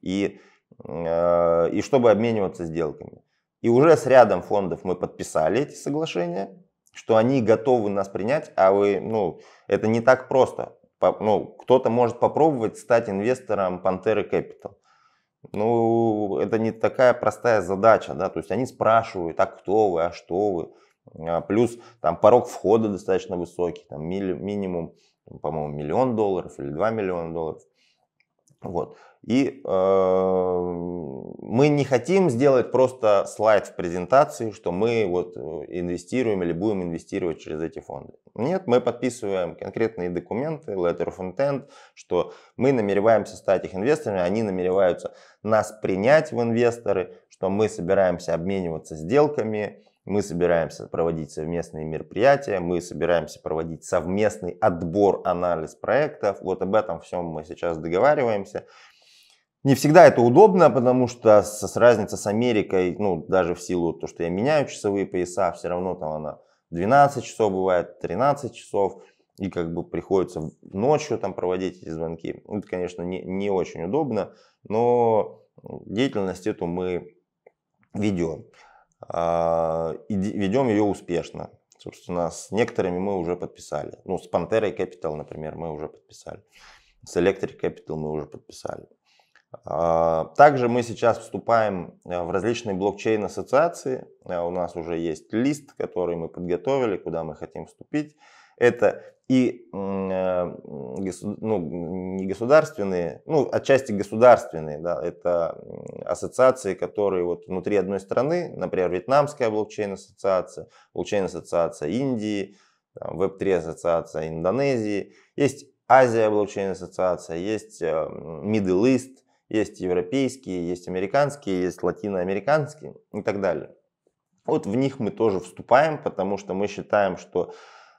И, а, и чтобы обмениваться сделками. И уже с рядом фондов мы подписали эти соглашения, что они готовы нас принять, а вы, ну, это не так просто. По, ну, кто-то может попробовать стать инвестором Пантеры Capital. Ну, это не такая простая задача, да, то есть они спрашивают, а кто вы, а что вы. А плюс там порог входа достаточно высокий, там мили, минимум, по-моему, миллион долларов или два миллиона долларов. Вот. И э, мы не хотим сделать просто слайд в презентации, что мы вот э, инвестируем или будем инвестировать через эти фонды. Нет, мы подписываем конкретные документы, letter of intent, что мы намереваемся стать их инвесторами, они намереваются нас принять в инвесторы, что мы собираемся обмениваться сделками, мы собираемся проводить совместные мероприятия, мы собираемся проводить совместный отбор, анализ проектов. Вот об этом всем мы сейчас договариваемся. Не всегда это удобно, потому что с, с разница с Америкой, ну, даже в силу того, что я меняю часовые пояса, все равно там она 12 часов бывает, 13 часов, и как бы приходится ночью там проводить эти звонки. Это, конечно, не, не очень удобно, но деятельность эту мы ведем. А, и ведем ее успешно. Собственно, с некоторыми мы уже подписали. Ну, с Пантерой Capital, например, мы уже подписали. С Electric Capital мы уже подписали. А, также мы сейчас вступаем э, в различные блокчейн-ассоциации. Э, у нас уже есть лист, который мы подготовили, куда мы хотим вступить. Это и э, ну, не государственные, ну, отчасти государственные, да, это ассоциации, которые вот внутри одной страны, например, Вьетнамская блокчейн-ассоциация, блокчейн-ассоциация Индии, Веб-3 ассоциация Индонезии, есть Азия блокчейн-ассоциация, есть Middle East – есть европейские, есть американские, есть латиноамериканские и так далее. Вот в них мы тоже вступаем, потому что мы считаем, что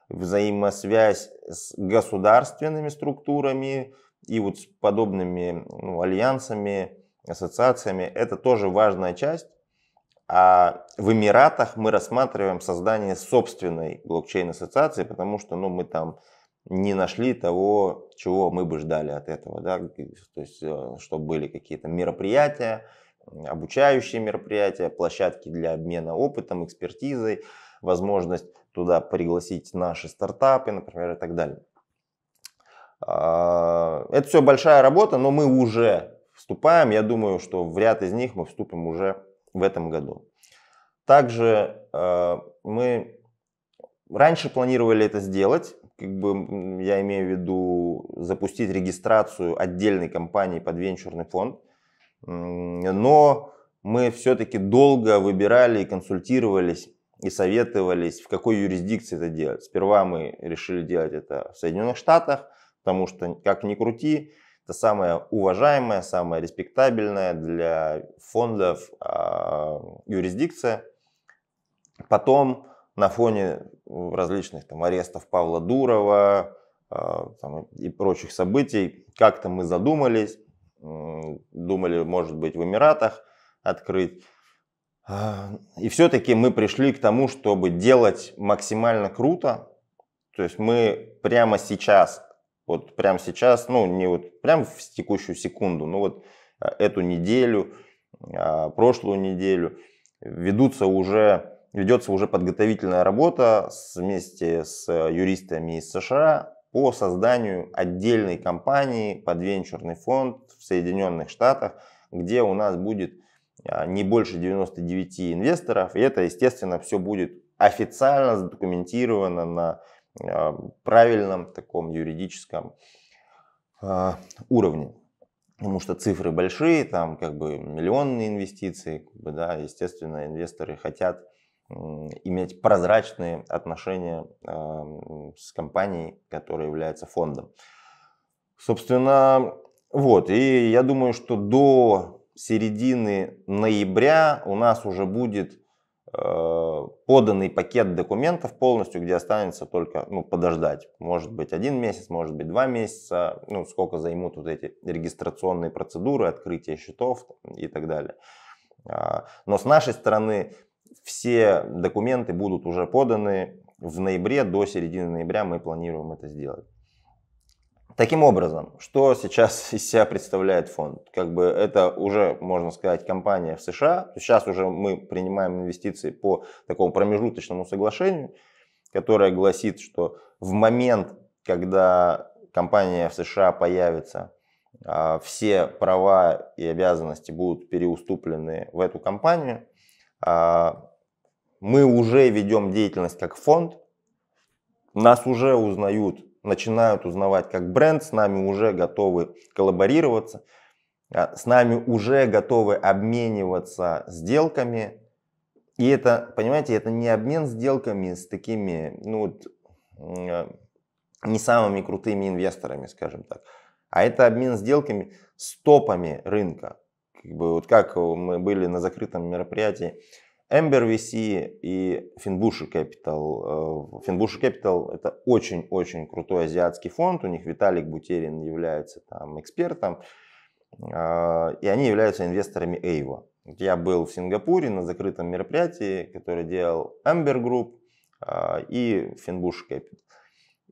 взаимосвязь с государственными структурами и вот с подобными ну, альянсами, ассоциациями, это тоже важная часть. А в Эмиратах мы рассматриваем создание собственной блокчейн-ассоциации, потому что ну, мы там не нашли того, чего мы бы ждали от этого. Да? То есть, э, чтобы были какие-то мероприятия, обучающие мероприятия, площадки для обмена опытом, экспертизой, возможность туда пригласить наши стартапы, например, и так далее. А, это все большая работа, но мы уже вступаем. Я думаю, что в ряд из них мы вступим уже в этом году. Также э, мы раньше планировали это сделать, как бы я имею в виду запустить регистрацию отдельной компании под венчурный фонд, но мы все-таки долго выбирали и консультировались и советовались, в какой юрисдикции это делать. Сперва мы решили делать это в Соединенных Штатах, потому что, как ни крути, это самая уважаемая, самая респектабельная для фондов а, юрисдикция. Потом на фоне различных там, арестов Павла Дурова а, там, и прочих событий. Как-то мы задумались, думали, может быть, в Эмиратах открыть. А, и все-таки мы пришли к тому, чтобы делать максимально круто. То есть мы прямо сейчас, вот прямо сейчас, ну не вот прямо в текущую секунду, но вот а, эту неделю, прошлую неделю ведутся уже ведется уже подготовительная работа вместе с э, юристами из США по созданию отдельной компании под венчурный фонд в Соединенных Штатах, где у нас будет а, не больше 99 инвесторов, и это, естественно, все будет официально задокументировано на а, правильном таком юридическом а, уровне. Потому что цифры большие, там как бы миллионные инвестиции, как бы, да, естественно, инвесторы хотят иметь прозрачные отношения с компанией, которая является фондом. Собственно, вот, и я думаю, что до середины ноября у нас уже будет э, поданный пакет документов полностью, где останется только ну, подождать. Может быть один месяц, может быть два месяца, ну, сколько займут вот эти регистрационные процедуры, открытие счетов и так далее. А, но с нашей стороны все документы будут уже поданы в ноябре, до середины ноября мы планируем это сделать. Таким образом, что сейчас из себя представляет фонд? Как бы это уже, можно сказать, компания в США. Сейчас уже мы принимаем инвестиции по такому промежуточному соглашению, которое гласит, что в момент, когда компания в США появится, а, все права и обязанности будут переуступлены в эту компанию – а, мы уже ведем деятельность как фонд, нас уже узнают, начинают узнавать как бренд, с нами уже готовы коллаборироваться, а, с нами уже готовы обмениваться сделками. И это, понимаете, это не обмен сделками с такими, ну, не самыми крутыми инвесторами, скажем так, а это обмен сделками с топами рынка как бы вот как мы были на закрытом мероприятии, Эмбер VC и Финбуши Capital. Э, Финбуши Capital это очень-очень крутой азиатский фонд. У них Виталик Бутерин является там экспертом. А, и они являются инвесторами Эйва. Я был в Сингапуре на закрытом мероприятии, которое делал Эмбер Групп а, и Финбуши Capital.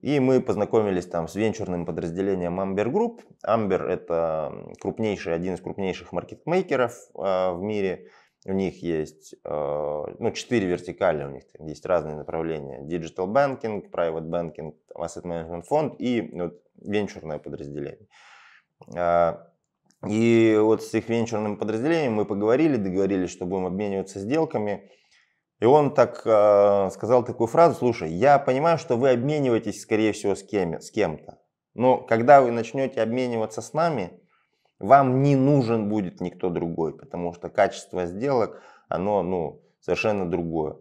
И мы познакомились там с венчурным подразделением Amber Group. Amber – это крупнейший, один из крупнейших маркетмейкеров э, в мире. У них есть э, ну, четыре вертикали, у них есть разные направления. Digital Banking, Private Banking, Asset Management Fund и вот, венчурное подразделение. А, и вот с их венчурным подразделением мы поговорили, договорились, что будем обмениваться сделками – и он так э, сказал такую фразу, слушай, я понимаю, что вы обмениваетесь, скорее всего, с, кем, с кем-то, но когда вы начнете обмениваться с нами, вам не нужен будет никто другой, потому что качество сделок, оно ну, совершенно другое.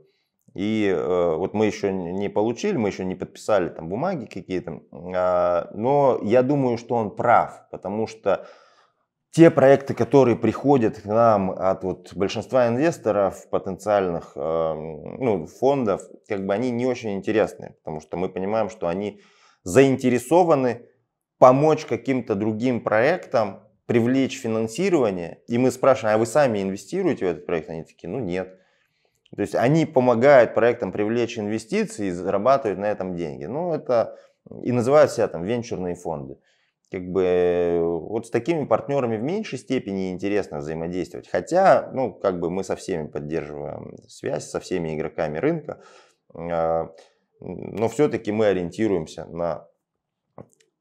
И э, вот мы еще не получили, мы еще не подписали там бумаги какие-то, э, но я думаю, что он прав, потому что те проекты, которые приходят к нам от вот большинства инвесторов, потенциальных э, ну, фондов, как бы они не очень интересны, потому что мы понимаем, что они заинтересованы помочь каким-то другим проектам привлечь финансирование. И мы спрашиваем, а вы сами инвестируете в этот проект? Они такие, ну нет. То есть они помогают проектам привлечь инвестиции и зарабатывают на этом деньги. Ну это и называют себя там венчурные фонды как бы вот с такими партнерами в меньшей степени интересно взаимодействовать. Хотя, ну, как бы мы со всеми поддерживаем связь, со всеми игроками рынка, а, но все-таки мы ориентируемся на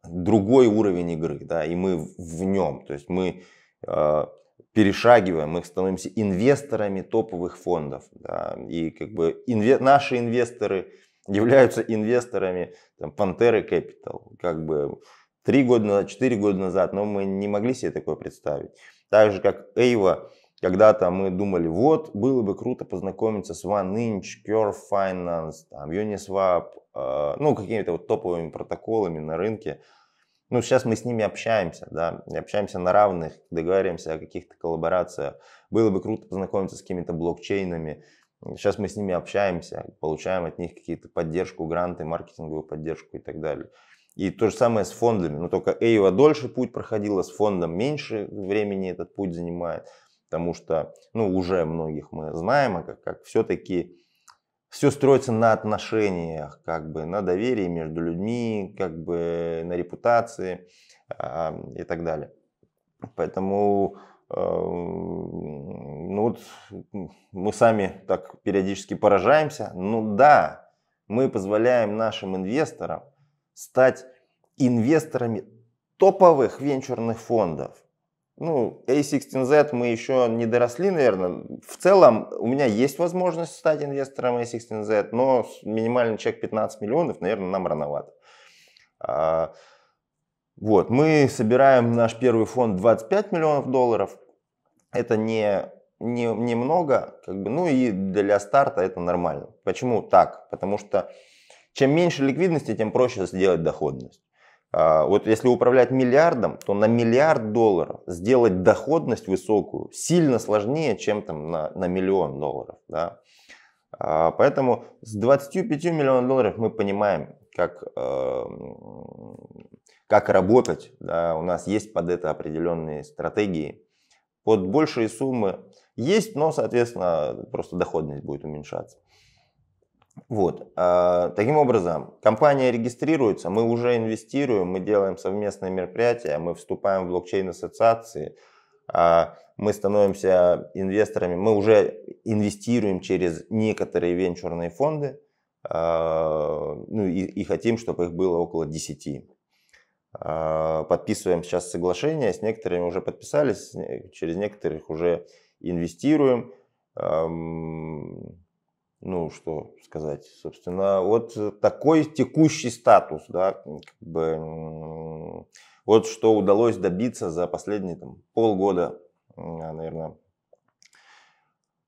другой уровень игры, да, и мы в нем, то есть мы а, перешагиваем, мы становимся инвесторами топовых фондов, да, и как бы инве- наши инвесторы являются инвесторами там, Pantera Capital, как бы три года назад, четыре года назад, но мы не могли себе такое представить. Так же, как Эйва, когда-то мы думали, вот, было бы круто познакомиться с Oneinch, Curve Finance, там, Uniswap, э, ну, какими-то вот топовыми протоколами на рынке. Ну, сейчас мы с ними общаемся, да, общаемся на равных, договариваемся о каких-то коллаборациях. Было бы круто познакомиться с какими-то блокчейнами. Сейчас мы с ними общаемся, получаем от них какие-то поддержку, гранты, маркетинговую поддержку и так далее. И то же самое с фондами. Но только Эйва дольше путь проходила, с фондом меньше времени этот путь занимает. Потому что, ну, уже многих мы знаем, а как, как все-таки все строится на отношениях, как бы на доверии между людьми, как бы на репутации э, и так далее. Поэтому э, ну вот мы сами так периодически поражаемся. Ну да, мы позволяем нашим инвесторам стать инвесторами топовых венчурных фондов. Ну, A16Z мы еще не доросли, наверное. В целом у меня есть возможность стать инвестором A16Z, но минимальный чек 15 миллионов, наверное, нам рановато. А, вот, мы собираем наш первый фонд 25 миллионов долларов. Это не не, не много, как бы, ну и для старта это нормально. Почему так? Потому что чем меньше ликвидности, тем проще сделать доходность. А, вот если управлять миллиардом, то на миллиард долларов сделать доходность высокую сильно сложнее, чем там на, на миллион долларов. Да? А, поэтому с 25 миллионов долларов мы понимаем, как, э, как работать. Да? У нас есть под это определенные стратегии. Под большие суммы есть, но, соответственно, просто доходность будет уменьшаться. Вот. А, таким образом, компания регистрируется, мы уже инвестируем, мы делаем совместные мероприятия, мы вступаем в блокчейн-ассоциации, а, мы становимся инвесторами, мы уже инвестируем через некоторые венчурные фонды, а, ну и, и хотим, чтобы их было около 10. Подписываем сейчас соглашения, с некоторыми уже подписались, через некоторых уже инвестируем ну, что сказать, собственно, вот э, такой текущий статус, да, как бы, вот что удалось добиться за последние там, полгода, а, наверное,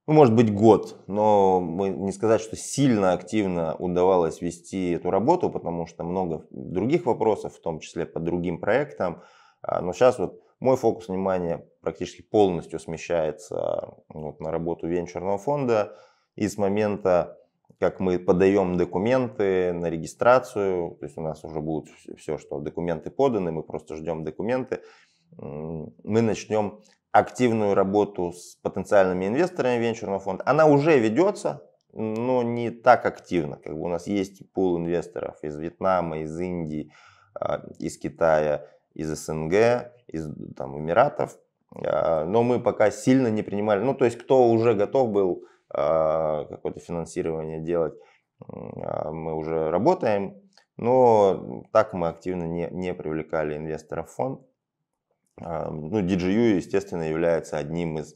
ну, может быть, год, но мы не сказать, что сильно активно удавалось вести эту работу, потому что много других вопросов, в том числе по другим проектам. А, но сейчас вот мой фокус внимания практически полностью смещается вот на работу венчурного фонда, и с момента, как мы подаем документы на регистрацию, то есть у нас уже будут все, что документы поданы, мы просто ждем документы, мы начнем активную работу с потенциальными инвесторами венчурного фонда. Она уже ведется, но не так активно. Как бы у нас есть пул инвесторов из Вьетнама, из Индии, а, из Китая, из СНГ, из там, Эмиратов. А, но мы пока сильно не принимали. Ну, то есть, кто уже готов был а, какое-то финансирование делать. А, мы уже работаем, но так мы активно не, не привлекали инвесторов в фонд. А, ну, DGU, естественно, является одним из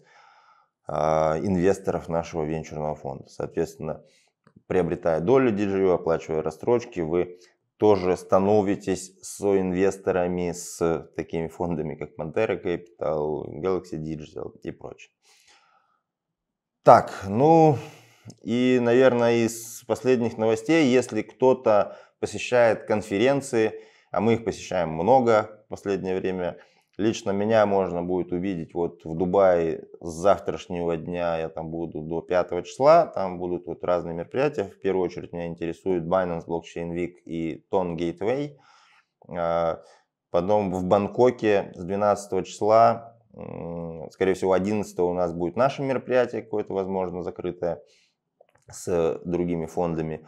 инвесторов нашего венчурного фонда. Соответственно, приобретая долю DGU, оплачивая расстрочки, вы тоже становитесь соинвесторами с такими фондами, как Montero Capital, Galaxy Digital и прочее. Так, ну и, наверное, из последних новостей, если кто-то посещает конференции, а мы их посещаем много в последнее время, лично меня можно будет увидеть вот в Дубае с завтрашнего дня, я там буду до 5 числа, там будут вот разные мероприятия, в первую очередь меня интересуют Binance Blockchain Week и Tone Gateway, а, потом в Бангкоке с 12 числа Скорее всего, 11 у нас будет наше мероприятие какое-то, возможно, закрытое с другими фондами.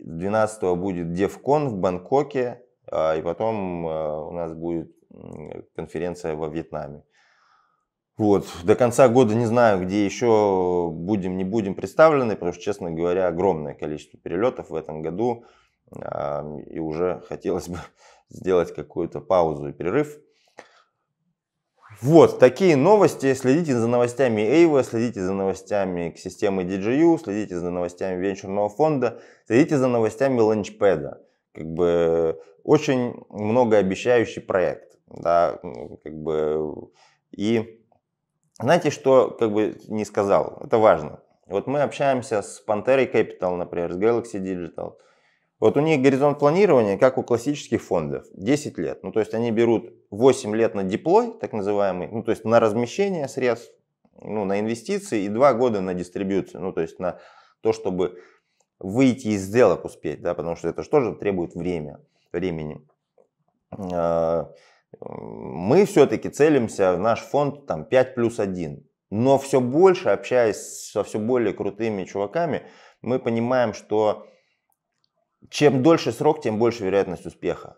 12 будет девкон в Бангкоке, а, и потом э, у нас будет конференция во Вьетнаме. Вот. До конца года не знаю, где еще будем, не будем представлены, потому что, честно говоря, огромное количество перелетов в этом году. И уже хотелось бы сделать какую-то паузу и перерыв. Вот, такие новости. Следите за новостями Эйва, следите за новостями к системы DJU, следите за новостями венчурного фонда, следите за новостями Launchpad. Как бы очень многообещающий проект. Да, как бы, и знаете, что как бы не сказал, это важно. Вот мы общаемся с Пантерой Capital, например, с Galaxy Digital, вот у них горизонт планирования, как у классических фондов, 10 лет. Ну, то есть они берут 8 лет на диплой, так называемый, ну, то есть на размещение средств, ну, на инвестиции и 2 года на дистрибьюцию, ну, то есть на то, чтобы выйти из сделок успеть, да, потому что это же тоже требует время, времени. А, мы все-таки целимся наш фонд там 5 плюс 1, но все больше, общаясь со все более крутыми чуваками, мы понимаем, что чем дольше срок, тем больше вероятность успеха.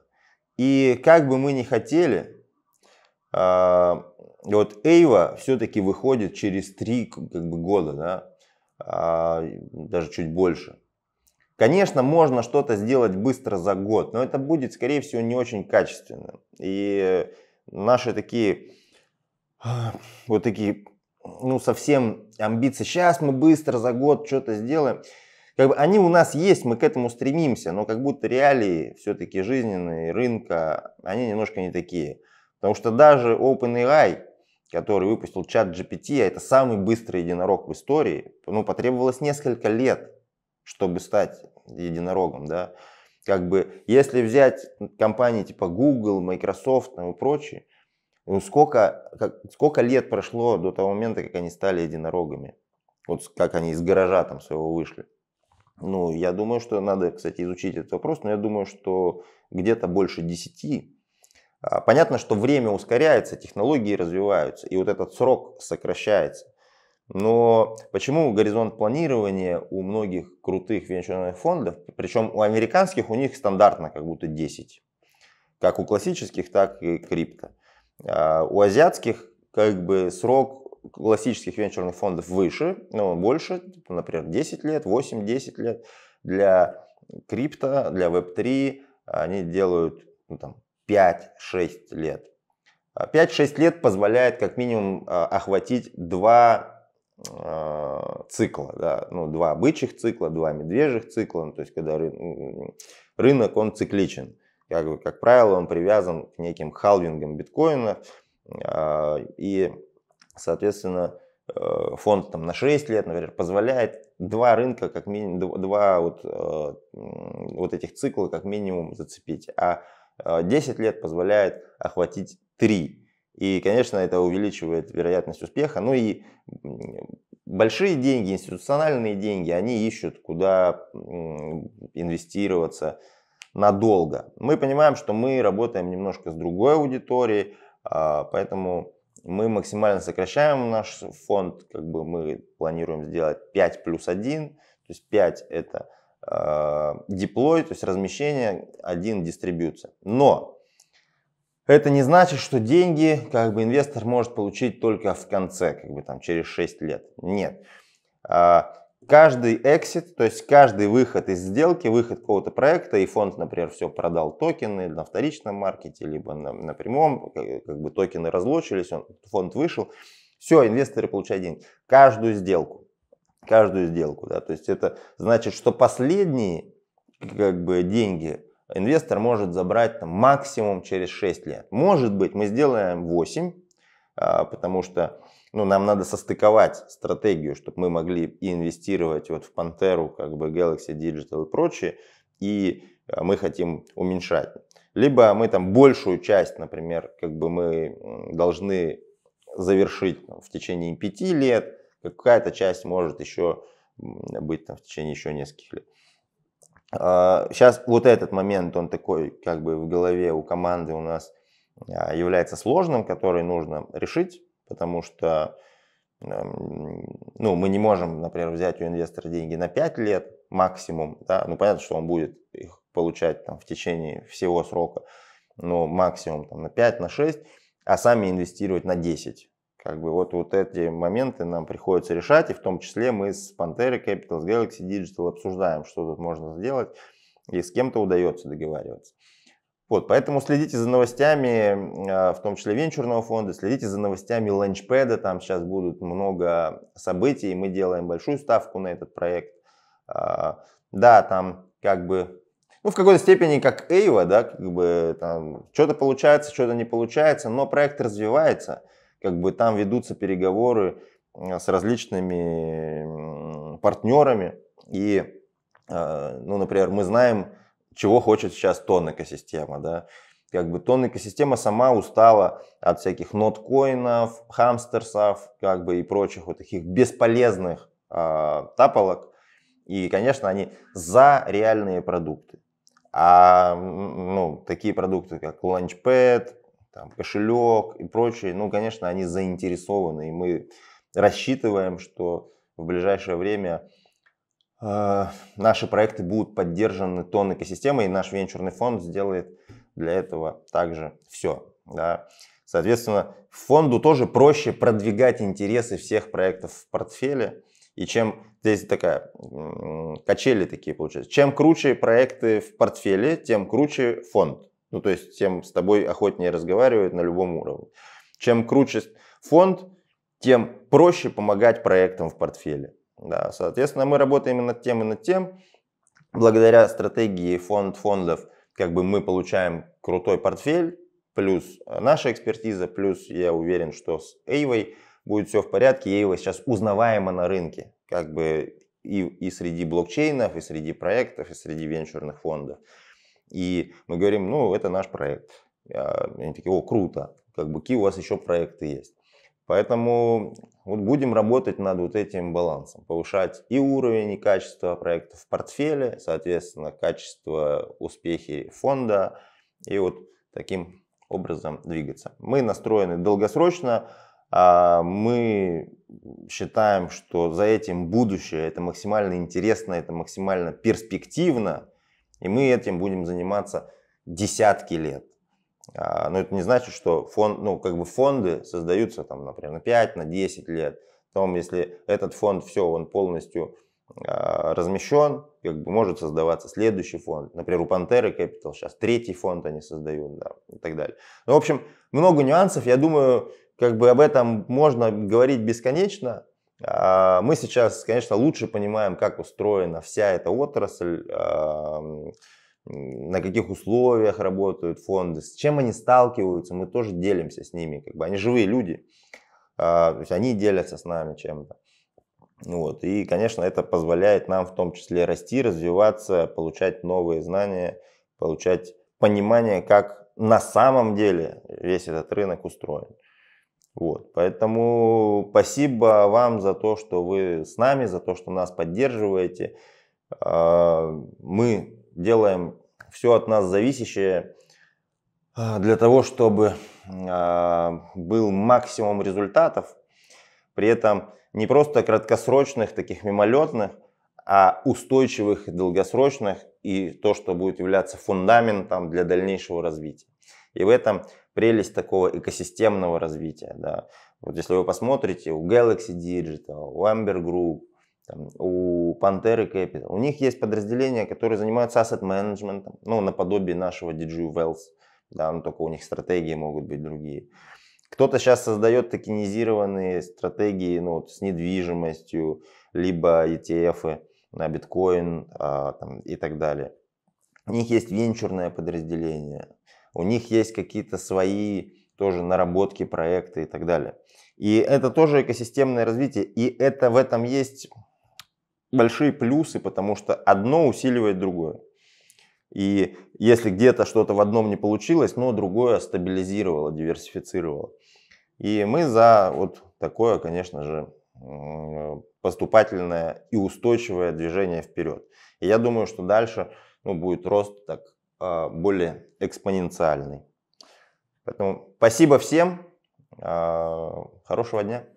И как бы мы ни хотели, а, вот Эйва все-таки выходит через три как бы, года, да? А, даже чуть больше. Конечно, можно что-то сделать быстро за год, но это будет, скорее всего, не очень качественно. И наши такие, а, вот такие, ну, совсем амбиции. Сейчас мы быстро за год что-то сделаем как бы они у нас есть, мы к этому стремимся, но как будто реалии все-таки жизненные, рынка, они немножко не такие. Потому что даже OpenAI, который выпустил чат GPT, а это самый быстрый единорог в истории, ну, потребовалось несколько лет, чтобы стать единорогом, да. Как бы, если взять компании типа Google, Microsoft и прочие, ну, сколько, как, сколько лет прошло до того момента, как они стали единорогами? Вот как они из гаража там своего вышли. Ну, я думаю, что надо, кстати, изучить этот вопрос, но я думаю, что где-то больше 10. А, понятно, что время ускоряется, технологии развиваются, и вот этот срок сокращается. Но почему горизонт планирования у многих крутых венчурных фондов, причем у американских у них стандартно как будто 10, как у классических, так и крипто. А, у азиатских как бы срок классических венчурных фондов выше, ну, больше, типа, например, 10 лет, 8-10 лет. Для крипто, для Web3 они делают ну, там, 5-6 лет. 5-6 а лет позволяет как минимум а, охватить два э, цикла, да, ну, два бычьих цикла, два медвежьих цикла, ну, то есть когда ры... рынок, он цикличен. Как, как правило, он привязан к неким халвингам биткоина, э, и Соответственно, э, фонд там, на 6 лет, например, позволяет два рынка, как минимум, два вот, э, вот этих цикла как минимум зацепить, а 10 э, лет позволяет охватить 3. И, конечно, это увеличивает вероятность успеха. Ну и большие деньги, институциональные деньги, они ищут, куда инвестироваться надолго. Мы понимаем, что мы работаем немножко с другой аудиторией, а, поэтому мы максимально сокращаем наш фонд, как бы мы планируем сделать 5 плюс 1, то есть 5 это э, деплой, то есть размещение, один дистрибьюция. Но это не значит, что деньги как бы инвестор может получить только в конце, как бы там через 6 лет. Нет. А каждый exit, то есть каждый выход из сделки, выход какого-то проекта, и фонд, например, все продал токены на вторичном маркете, либо на, на прямом, как, как бы токены разлучились, он, фонд вышел, все, инвесторы получают деньги. Каждую сделку, каждую сделку, да, то есть это значит, что последние как бы деньги инвестор может забрать там, максимум через 6 лет. Может быть, мы сделаем 8, а, потому что ну, нам надо состыковать стратегию, чтобы мы могли и инвестировать вот в Пантеру, как бы Galaxy Digital и прочее, и э, мы хотим уменьшать. Либо мы там большую часть, например, как бы мы должны завершить в течение пяти лет, какая-то часть может еще быть там, в течение еще нескольких лет. Сейчас а, вот этот момент, он такой как бы в голове у команды у нас а, является сложным, который нужно решить потому что эм, ну, мы не можем, например, взять у инвестора деньги на 5 лет максимум, да, ну, понятно, что он будет их получать там в течение всего срока, но максимум там на 5, на 6, а сами инвестировать на 10. Как бы вот, вот эти моменты нам приходится решать, и в том числе мы с Pantera Capital, с Galaxy Digital обсуждаем, что тут можно сделать, и с кем-то удается договариваться. Вот, поэтому следите за новостями, а, в том числе венчурного фонда, следите за новостями ланчпеда, там сейчас будут много событий, мы делаем большую ставку на этот проект. А, да, там как бы, ну в какой-то степени как Эйва, да, как бы там что-то получается, что-то не получается, но проект развивается, как бы там ведутся переговоры а, с различными партнерами, и, ну, например, мы знаем, чего хочет сейчас тон экосистема, да. Как бы тон экосистема сама устала от всяких ноткоинов, хамстерсов, как бы и прочих вот таких бесполезных э, а, таполок. И, конечно, они за реальные продукты. А ну, такие продукты, как Launchpad, там, кошелек и прочие. ну, конечно, они заинтересованы. И мы рассчитываем, что в ближайшее время Э, наши проекты будут поддержаны тон экосистемой, и наш венчурный фонд сделает для этого также все. Да. Соответственно, фонду тоже проще продвигать интересы всех проектов в портфеле. И чем здесь такая качели такие получаются. Чем круче проекты в портфеле, тем круче фонд. Ну, то есть, тем с тобой охотнее разговаривают на любом уровне. Чем круче фонд, тем проще помогать проектам в портфеле. Да, соответственно, мы работаем и над тем, и над тем. Благодаря стратегии фонд фондов как бы мы получаем крутой портфель, плюс э, наша экспертиза, плюс я уверен, что с Эйвой будет все в порядке. Эйва сейчас узнаваема на рынке, как бы и, и среди блокчейнов, и среди проектов, и среди венчурных фондов. И мы говорим, ну, это наш проект. Они такие, о, круто, как бы какие у вас еще проекты есть. Поэтому вот будем работать над вот этим балансом, повышать и уровень, и качество проектов в портфеле, соответственно, качество, успехи фонда, и вот таким образом двигаться. Мы настроены долгосрочно, а мы считаем, что за этим будущее, это максимально интересно, это максимально перспективно, и мы этим будем заниматься десятки лет. А, но это не значит, что фон, ну, как бы фонды создаются, там, например, на 5, на 10 лет. Потом, если этот фонд, все, он полностью а, размещен, как бы может создаваться следующий фонд. Например, у Пантеры Capital сейчас третий фонд они создают, да, и так далее. Ну, в общем, много нюансов. Я думаю, как бы об этом можно говорить бесконечно. А, мы сейчас, конечно, лучше понимаем, как устроена вся эта отрасль, на каких условиях работают фонды, с чем они сталкиваются, мы тоже делимся с ними, как бы они живые люди, а, то есть они делятся с нами чем-то. Вот. И, конечно, это позволяет нам в том числе расти, развиваться, получать новые знания, получать понимание, как на самом деле весь этот рынок устроен. Вот. Поэтому спасибо вам за то, что вы с нами, за то, что нас поддерживаете. А, мы делаем все от нас зависящее а, для того, чтобы а, был максимум результатов, при этом не просто краткосрочных, таких мимолетных, а устойчивых, долгосрочных и то, что будет являться фундаментом для дальнейшего развития. И в этом прелесть такого экосистемного развития. Да. Вот если вы посмотрите, у Galaxy Digital, у Amber Group, там, у Пантеры Capital. У них есть подразделения, которые занимаются asset management, ну, наподобие нашего DG Wells, да, но только у них стратегии могут быть другие. Кто-то сейчас создает токенизированные стратегии ну, вот, с недвижимостью, либо ETF э, на биткоин а, там, и так далее. У них есть венчурное подразделение, у них есть какие-то свои тоже наработки, проекты и так далее. И это тоже экосистемное развитие, и это в этом есть большие плюсы, потому что одно усиливает другое. И если где-то что-то в одном не получилось, но другое стабилизировало, диверсифицировало. И мы за вот такое, конечно же, поступательное и устойчивое движение вперед. И я думаю, что дальше ну, будет рост так, а, более экспоненциальный. Поэтому спасибо всем. А, хорошего дня.